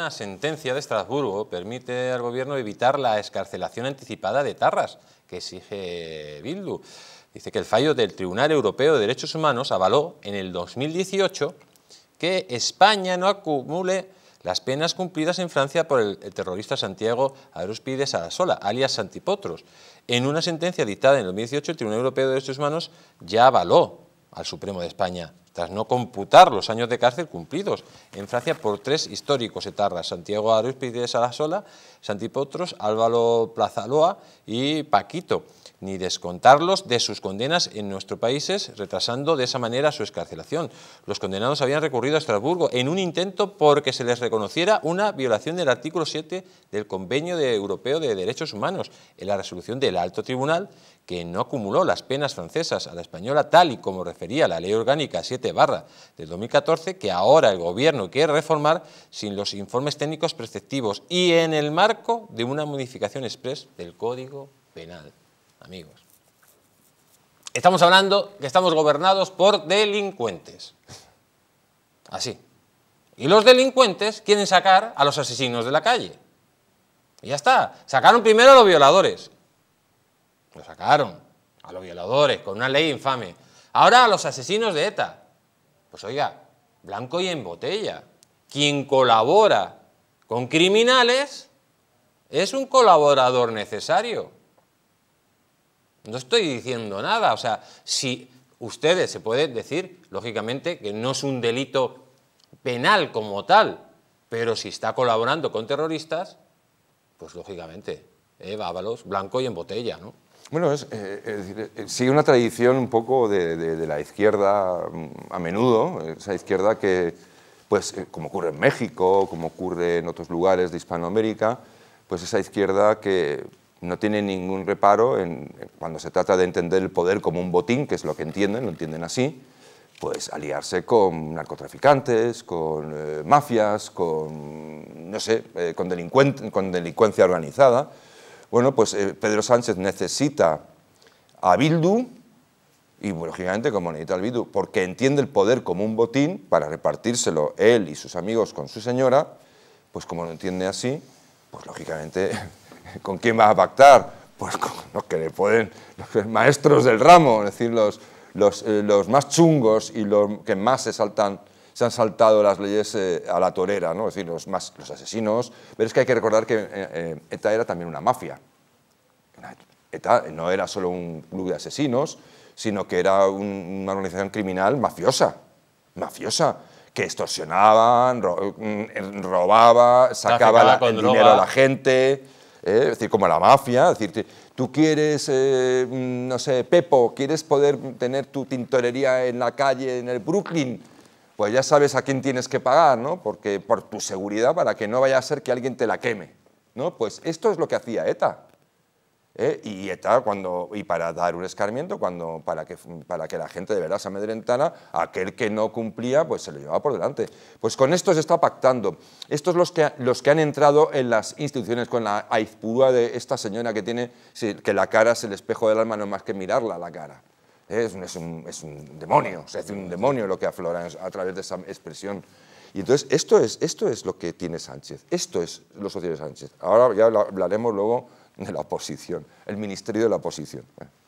Una sentencia de Estrasburgo permite al gobierno evitar la escarcelación anticipada de Tarras, que exige Bildu. Dice que el fallo del Tribunal Europeo de Derechos Humanos avaló en el 2018 que España no acumule las penas cumplidas en Francia por el terrorista Santiago Aruspide sola alias Santipotros. En una sentencia dictada en el 2018, el Tribunal Europeo de Derechos Humanos ya avaló al Supremo de España tras no computar los años de cárcel cumplidos en Francia por tres históricos etarras, Santiago Arús de Sarasola, Santi Potros, Álvaro Plazaloa y Paquito, ni descontarlos de sus condenas en nuestros países, retrasando de esa manera su excarcelación. Los condenados habían recurrido a Estrasburgo en un intento porque se les reconociera una violación del artículo 7 del Convenio Europeo de Derechos Humanos, en la resolución del Alto Tribunal, que no acumuló las penas francesas a la española tal y como refería la Ley Orgánica 7 barra del 2014 que ahora el Gobierno quiere reformar sin los informes técnicos preceptivos y en el marco de una modificación express del Código Penal. Amigos, estamos hablando que estamos gobernados por delincuentes. Así. Y los delincuentes quieren sacar a los asesinos de la calle. Y ya está. Sacaron primero a los violadores. Lo sacaron. A los violadores, con una ley infame. Ahora a los asesinos de ETA. Pues oiga, blanco y en botella. Quien colabora con criminales es un colaborador necesario. No estoy diciendo nada, o sea, si ustedes se pueden decir, lógicamente, que no es un delito penal como tal, pero si está colaborando con terroristas, pues lógicamente, eh, bábalos, blanco y en botella, ¿no? Bueno, es, eh, eh, sigue una tradición un poco de, la izquierda mm, a menudo, esa izquierda que, pues, eh, como ocurre en México, como ocurre en otros lugares de Hispanoamérica, pues esa izquierda que no tiene ningún reparo en, cuando se trata de entender el poder como un botín, que es lo que entienden, lo entienden así, pues aliarse con narcotraficantes, con mafias, con, no sé, con delincuencia organizada. Bueno, pues eh, Pedro Sánchez necesita a Bildu, y lógicamente como necesita al Bildu, porque entiende el poder como un botín para repartírselo él y sus amigos con su señora, pues como lo entiende así, pues lógicamente, ¿con quién va a pactar? Pues con los que le pueden, los maestros del ramo, es decir, los, los, eh, los más chungos y los que más se saltan se han saltado las leyes eh, a la torera, ¿no? es decir, los, más, los asesinos. Pero es que hay que recordar que eh, eh, ETA era también una mafia. ETA no era solo un club de asesinos, sino que era una organización criminal mafiosa, mafiosa, que extorsionaban, mm, robaba, sacaba el dinero a la gente, es decir, como la mafia, es tú quieres, mm, no sé, Pepo, quieres poder tener tu tintorería en la calle, en el Brooklyn, pues ya sabes a quién tienes que pagar, ¿no? Porque por tu seguridad, para que no vaya a ser que alguien te la queme, ¿no? Pues esto es lo que hacía ETA. ¿eh? Y ETA, cuando, y para dar un escarmiento, cuando, para, que, para que la gente de verdad se amedrentara, aquel que no cumplía, pues se lo llevaba por delante. Pues con esto se está pactando. Estos los que, los que han entrado en las instituciones, con la aizpúa de esta señora que tiene, que la cara es el espejo del alma, no más que mirarla a la cara. Es un, es, demonio, se hace un demonio lo que aflora a través de esa expresión. Y entonces esto es, esto es lo que tiene Sánchez, esto es lo social de Sánchez. Ahora ya hablaremos luego de la oposición, el ministerio de la oposición.